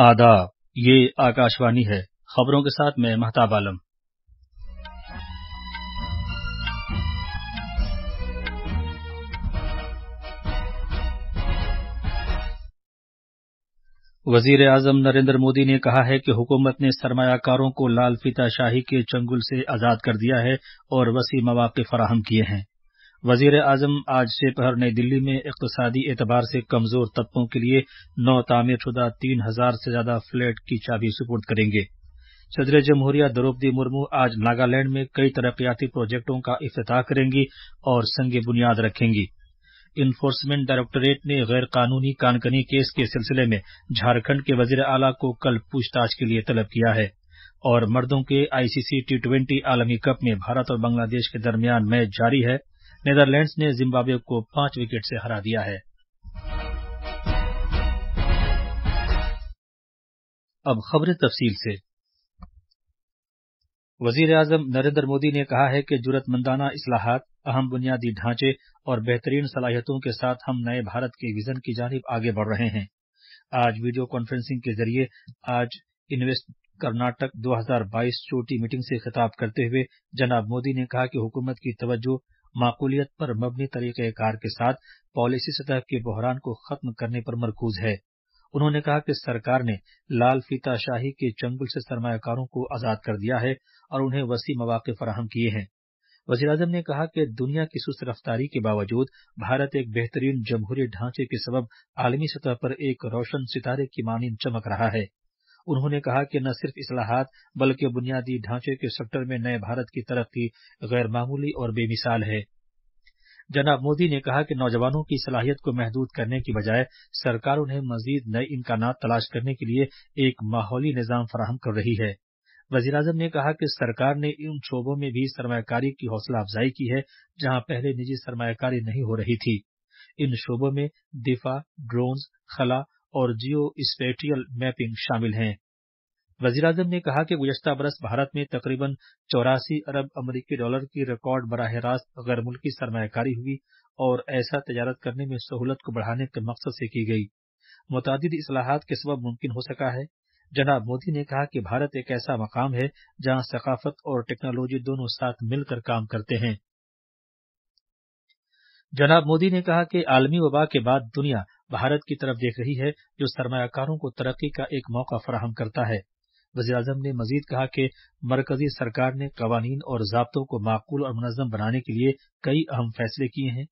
आदाब ये आकाशवाणी है खबरों के साथ मैं महताब आलम वजीर आजम नरेंद्र मोदी ने कहा है कि हुकूमत ने सरमायाकारों को लाल फिताशाही शाही के चंगुल से आजाद कर दिया है और वसी मौाक फराहम किए हैं वजीर आजम आज से पहर नई दिल्ली में इकतसादी एतबार से कमजोर तबकों के लिए नौ तामीर शुदा तीन हजार से ज्यादा फ्लैट की चाबी सुपुर्द करेंगे सदर जमहूरिया द्रौपदी मुर्मू आज नागालैंड में कई तरक्याती प्रोजेक्टों का अफ्ताह करेंगी और संग बुनियाद रखेंगी इन्फोर्समेंट डायरेक्टोरेट ने गैर कानूनी कानकनी केस के सिलसिले में झारखंड के वजीर आला को कल पूछताछ के लिए तलब किया है और मर्दों के आईसीसी टी ट्वेंटी आलमी कप में भारत और बांग्लादेश के दरमियान मैच जारी है नीदरलैंड्स ने जिम्बाब्वे को पांच विकेट से हरा दिया है अब खबरें तफसील से वजीर अजम नरेंद्र मोदी ने कहा है कि जरूरतमंदाना इसलाहत अहम बुनियादी ढांचे और बेहतरीन सलाहियतों के साथ हम नए भारत के विजन की जानब आगे बढ़ रहे हैं आज वीडियो कॉन्फ्रेंसिंग के जरिए आज इन्वेस्ट कर्नाटक 2022 चोटी मीटिंग से खिताब करते हुए जनाब मोदी ने कहा कि हुकूमत की तवज्जो माकूलियत पर मबनी कार के साथ पॉलिसी सतह के बहरान को खत्म करने पर मरकूज है उन्होंने कहा कि सरकार ने लाल फीताशाही के चंगुल से सरमाकारों को आजाद कर दिया है और उन्हें वसी मौके फराहम किए हैं वजीर अजम ने कहा कि दुनिया की सुस्त रफ्तारी के बावजूद भारत एक बेहतरीन जमहूरी ढांचे के सबब आलमी सतह पर एक रोशन सितारे की मानी चमक रहा है उन्होंने कहा कि न सिर्फ इसलाहत बल्कि बुनियादी ढांचे के सेक्टर में नए भारत की तरक्की गैर मामूली और बेमिसाल है जनाब मोदी ने कहा कि नौजवानों की सलाहियत को महदूद करने की बजाय सरकार उन्हें मजीद नए इम्कान तलाश करने के लिए एक माहौली निज़ाम फराहम कर रही है वजीर अजम ने कहा कि सरकार ने इन शोबों में भी सरमाकारी की हौसला अफजाई की है जहां पहले निजी सरमाकारी नहीं हो रही थी इन शोबों में दिफा ड्रोन्स खला और जियो स्पेटियल मैपिंग शामिल हैं वजीर अजम ने कहा कि गुजश्ता बरस भारत में तकरीबन चौरासी अरब अमरीकी डॉलर की रिकॉर्ड बरह रास्त गैर मुल्की सरमाकारी हुई और ऐसा तजारत करने में सहूलत को बढ़ाने के मकसद से की गई मुतद असलाहत के सबब मुमकिन हो सका है जनाब मोदी ने कहा कि भारत एक ऐसा मकाम है जहां सकाफत और टेक्नोलॉजी दोनों साथ मिलकर काम करते हैं जनाब मोदी ने कहा कि आलमी वबा के बाद दुनिया भारत की तरफ देख रही है जो सरमाकारों को तरक्की का एक मौका फराहम करता है वजीर अजम ने मजीद कहा कि मरकजी सरकार ने कवानीन और जबतों को माकूल और मुनजम बनाने के लिए कई अहम फैसले किए हैं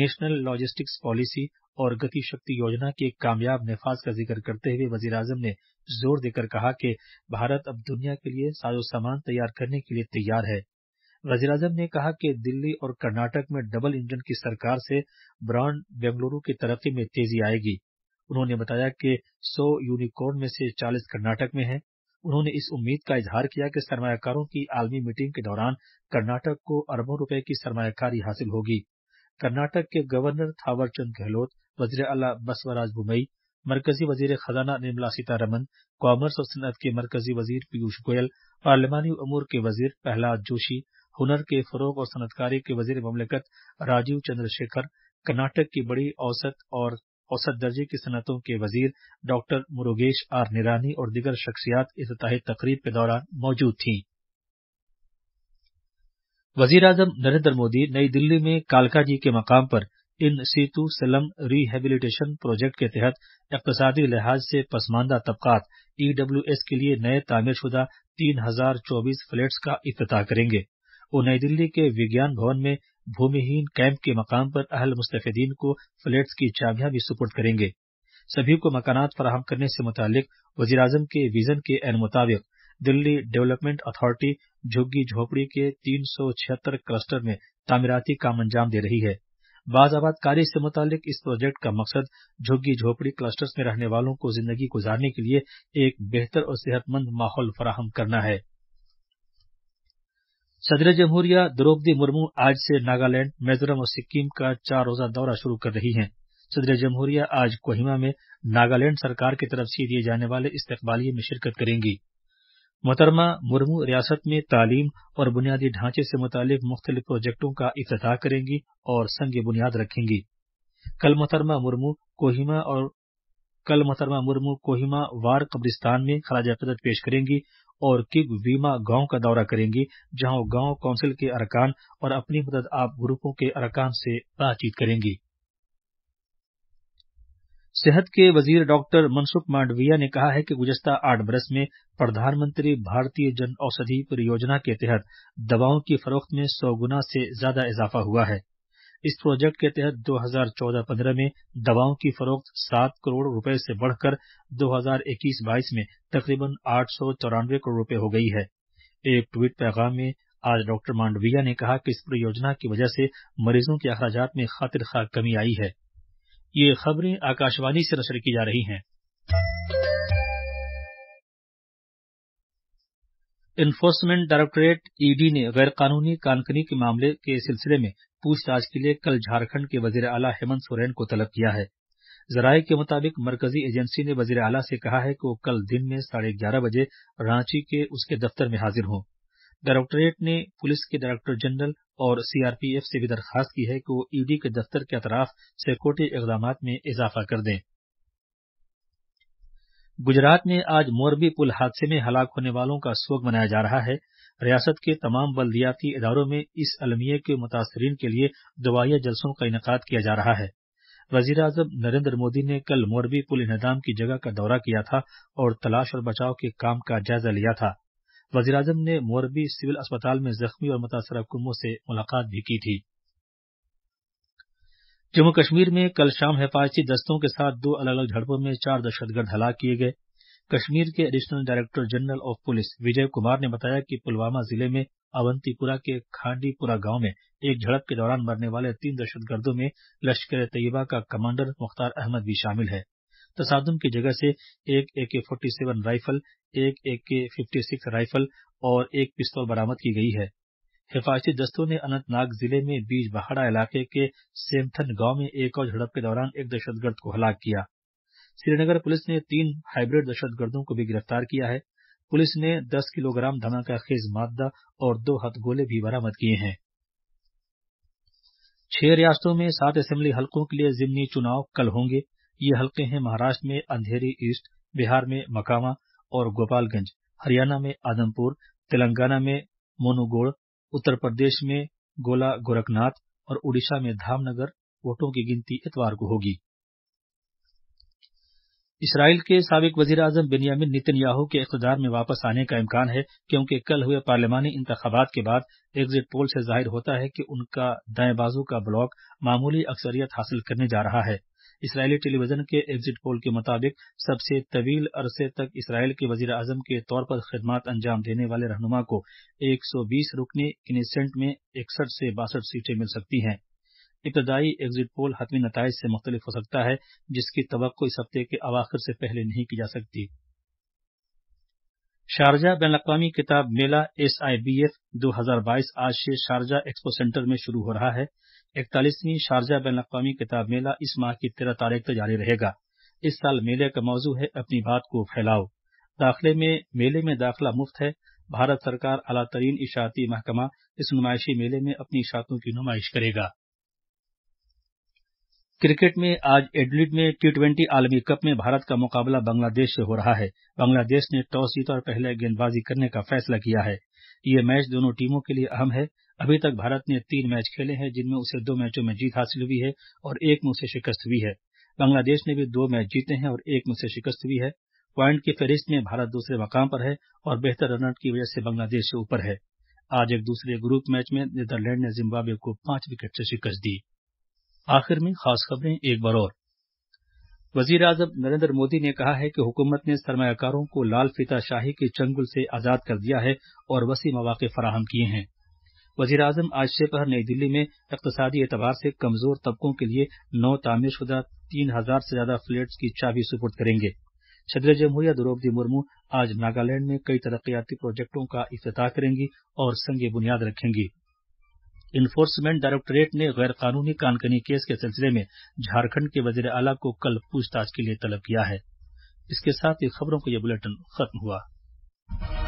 नेशनल लॉजिस्टिक्स पॉलिसी और गति शक्ति योजना के कामयाब नफाज का जिक्र करते हुए वजीर अजम ने जोर देकर कहा कि भारत अब दुनिया के लिए साजो सामान तैयार करने के लिए तैयार है वजीर अजम ने कहा कि दिल्ली और कर्नाटक में डबल इंजन की सरकार से ब्रांड बेंगलुरू की तरक्की में तेजी आएगी उन्होंने बताया कि 100 यूनिकॉर्न में से 40 कर्नाटक में हैं उन्होंने इस उम्मीद का इजहार किया कि सरमाकारों की आलमी मीटिंग के दौरान कर्नाटक को अरबों रुपए की सरमाकारी हासिल होगी कर्नाटक के गवर्नर थावर चंद गहलोत वजीर अला बसवराज बुमई मरकजी वजीर खजाना निर्मला सीतारमन कॉमर्स और सन्नत के मरकजी वजीर पीयूष गोयल पार्लियामानी अमूर के वजीर प्रहलाद जोशी हुनर के फरोग और सनतकारी के वजीर ममलिकत राजीव चंद्रशेखर कर्नाटक की बड़ी औसत और औसत दर्जे की सनतों के वजीर डॉक्टर मुरुगेश आर निरानी और दिगर शख्सियात इस तकरीब के दौरान मौजूद थीं वजीर अजम नरेंद्र मोदी नई दिल्ली में कालका जी के मकाम पर इन सीतू सलम रिहेबिलिटेशन प्रोजेक्ट के तहत इकतसादी लिहाज से पसमानदा तबकात ईडब्ल्यूएस के लिए नए तामीरशुदा तीन हजार चौबीस फ्लैट्स का अफ्ताह करेंगे वो नई दिल्ली के विज्ञान भवन में भूमिहीन कैंप के मकाम पर अहल मुस्तफेदीन को फ्लैट्स की चाबियां भी सुपुर्द करेंगे सभी को मकानात फराहम करने से मुतालिक वजीर अजम के विजन के एन मुताबिक दिल्ली डेवलपमेंट अथॉरिटी झुग्गी झोपड़ी के तीन सौ छिहत्तर क्लस्टर में तामीराती काम अंजाम दे रही है बाज आबादकारी से मुतालिक इस प्रोजेक्ट का मकसद झुग्गी झोपड़ी क्लस्टर्स में रहने वालों को जिंदगी गुजारने के लिए एक बेहतर और सेहतमंद माहौल फराहम करना है सदर जमहूरिया द्रौपदी मुर्मू आज से नागालैंड मिजोरम और सिक्किम का चार रोजा दौरा शुरू कर रही हैं सदर जमहूरिया आज कोहिमा में नागालैंड सरकार की तरफ से दिए जाने वाले इस्तबालिये में शिरकत करेंगी मोहतरमा मुर्मू रियासत में तालीम और बुनियादी ढांचे से मुतालिक मुख्तलिफ प्रोजेक्टों का इफ्तार करेंगी और संग बुनियाद रखेंगी कल मोहतरमा मुर्मू कोहिमा और कल मोहतरमा मुर्मू कोहिमा वार कब्रिस्तान में खराज पेश करेंगी और किग वीमा गांव का दौरा करेंगे जहां गांव काउंसिल के अरकान और अपनी मदद आप ग्रुपों के अरकान से बातचीत करेंगे सेहत के वजीर डॉक्टर मनसुख मांडविया ने कहा है कि गुजस्ता आठ बरस में प्रधानमंत्री भारतीय जन औषधि परियोजना के तहत दवाओं की फरोख्त में सौ गुना से ज्यादा इजाफा हुआ है इस प्रोजेक्ट के तहत 2014-15 में दवाओं की फरोख्त सात करोड़ रुपए से बढ़कर 2021-22 में तकरीबन आठ सौ चौरानवे करोड़ रूपये हो गई है एक ट्वीट पैगाम में आज डॉक्टर मांडविया ने कहा कि इस परियोजना की वजह से मरीजों के अखराज में खातिर खा कमी आई है ये खबरें आकाशवाणी से नशर की जा रही हैं इन्फोर्समेंट डायरेक्टोरेट ईडी ने गैरकानूनी कानकनी के मामले के सिलसिले में पूछताछ के लिए कल झारखंड के वजीर आला हेमंत सोरेन को तलब किया है जराये के मुताबिक मरकजी एजेंसी ने वजीर आला से कहा है कि वो कल दिन में साढ़े ग्यारह बजे रांची के उसके दफ्तर में हाजिर हों डायरेक्टोरेट ने पुलिस के डायरेक्टर जनरल और सीआरपीएफ से भी दरखास्त की है कि वो ईडी के दफ्तर के अतराफ सिक्योरिटी इकदाम में इजाफा कर दें गुजरात में आज मोरबी पुल हादसे में हलाक होने वालों का शोक मनाया जा रहा है रियासत के तमाम बल्दियाती इदारों में इस अलमिया के मुतासरीन के लिए दवाइया जलसों का इनका किया जा रहा है वजी अजम नरेंद्र मोदी ने कल मोरबी पुल इनदाम की जगह का दौरा किया था और तलाश और बचाव के काम का जायजा लिया था वजीर अजम ने मोरबी सिविल अस्पताल में जख्मी और मुतासर कुमों से मुलाकात भी की थी जम्मू कश्मीर में कल शाम हिफाजती दस्तों के साथ दो अलग अलग झड़पों में चार दहशतगर्द हलाक किए गए कश्मीर के additional director general of police Vijay Kumar ने बताया कि पुलवामा जिले में अवंतीपुरा के खांडीपुरा गांव में एक झड़प के दौरान मरने वाले तीन दहशतगर्दों में लश्कर ए तैयबा का कमांडर मुख्तार अहमद भी शामिल है तसादम की जगह से एक एके फोर्टी सेवन राइफल एक एके फिफ्टी सिक्स राइफल और एक पिस्तौल बरामद की गई है हिफाजती दस्तों ने अनंतनाग जिले में बीज बहाड़ा इलाके के सेमथन गांव में एक और झड़प के दौरान एक दहशतगर्द को हलाक किया श्रीनगर पुलिस ने तीन हाइब्रिड दहशतगर्दों को भी गिरफ्तार किया है पुलिस ने दस किलोग्राम खेज मादा और दो हथगोले भी बरामद किए हैं छह रियासतों में सात असेंबली हलकों के लिए जिमनी चुनाव कल होंगे ये हलके हैं महाराष्ट्र में अंधेरी ईस्ट बिहार में मकामा और गोपालगंज हरियाणा में आदमपुर तेलंगाना में मोनुगोड़ उत्तर प्रदेश में गोला गोरखनाथ और ओडिशा में धामनगर वोटों की गिनती इतवार को होगी इसराइल के सबक वजीर बिनियामिन बेनियामिन याहू के इकतदार में वापस आने का इम्कान है क्योंकि कल हुए पार्लियामानी इंतबात के बाद एग्जिट पोल से जाहिर होता है कि उनका दाएं बाजू का ब्लॉक मामूली अक्सरियत हासिल करने जा रहा है इसराइली टेलीविजन के एग्जिट पोल के मुताबिक सबसे तवील अरसे तक इसराइल के वजीर अजम के तौर पर खदमात अंजाम देने वाले रहनुमा को 120 रुकने किनेसेंट में इकसठ से बासठ सीटें मिल सकती हैं इब्तदाई एग्जिट पोल हतमी नतज से मुख्तलिफ हो सकता है जिसकी तो इस हफ्ते के अवाखिर से पहले नहीं की जा सकती शारजा बैन अवी किताब मेला एस आई बी एफ दो हजार बाईस आज से शारजा एक्सपो सेंटर में शुरू हो रहा है इकतालीसवीं शारजा बैन अवी किताब मेला इस माह की तेरह तारीख तक तो जारी रहेगा इस साल मेले का मौजू है अपनी बात को फैलाओ दाखिले में मेले में दाखिला मुफ्त है भारत सरकार अला तरीन इशाती महकमा इस नुमाइशी मेले में अपनी इशातों की नुमाइश करेगा क्रिकेट में आज एडलिड में टी ट्वेंटी आलमी कप में भारत का मुकाबला बांग्लादेश से हो रहा है बांग्लादेश ने टॉस जीता और पहले गेंदबाजी करने का फैसला किया है ये मैच दोनों टीमों के लिए अहम है अभी तक भारत ने तीन मैच खेले हैं जिनमें उसे दो मैचों में जीत हासिल हुई है और एक में उसे शिकस्त हुई है बांग्लादेश ने भी दो मैच जीते हैं और एक में उसे शिकस्त हुई है प्वाइंट की फहरिस्त में भारत दूसरे मकाम पर है और बेहतर रन की वजह से बांग्लादेश से ऊपर है आज एक दूसरे ग्रुप मैच में नीदरलैंड ने जिम्बाब्वे को पांच विकेट से शिकस्त दी आखिर में खास खबरें एक बार और वजीर आजम नरेंद्र मोदी ने कहा है कि हुकूमत ने सरमाकारों को लाल फिता शाही के चंगुल से आजाद कर दिया है और वसी मौाक़े फराहम किए हैं वजीर आजम आज से पहर नई दिल्ली में इकतसादी एतबार से कमजोर तबकों के लिए नौ तामीर शुदा तीन हजार से ज्यादा फ्लैट की चाबी सुपुर्द करेंगे सदर जमहूरिया द्रौपदी मुर्मू आज नागालैंड में कई तरक्याती प्रोजेक्टों का अफ्ताह करेंगी और संग बुनियाद रखेंगी इन्फोर्समेंट डायरेक्टोरेट ने गैर कानूनी कानकनी केस के सिलसिले में झारखंड के वजीर आला को कल पूछताछ के लिए तलब किया है इसके साथ ही खबरों का यह बुलेटिन खत्म हुआ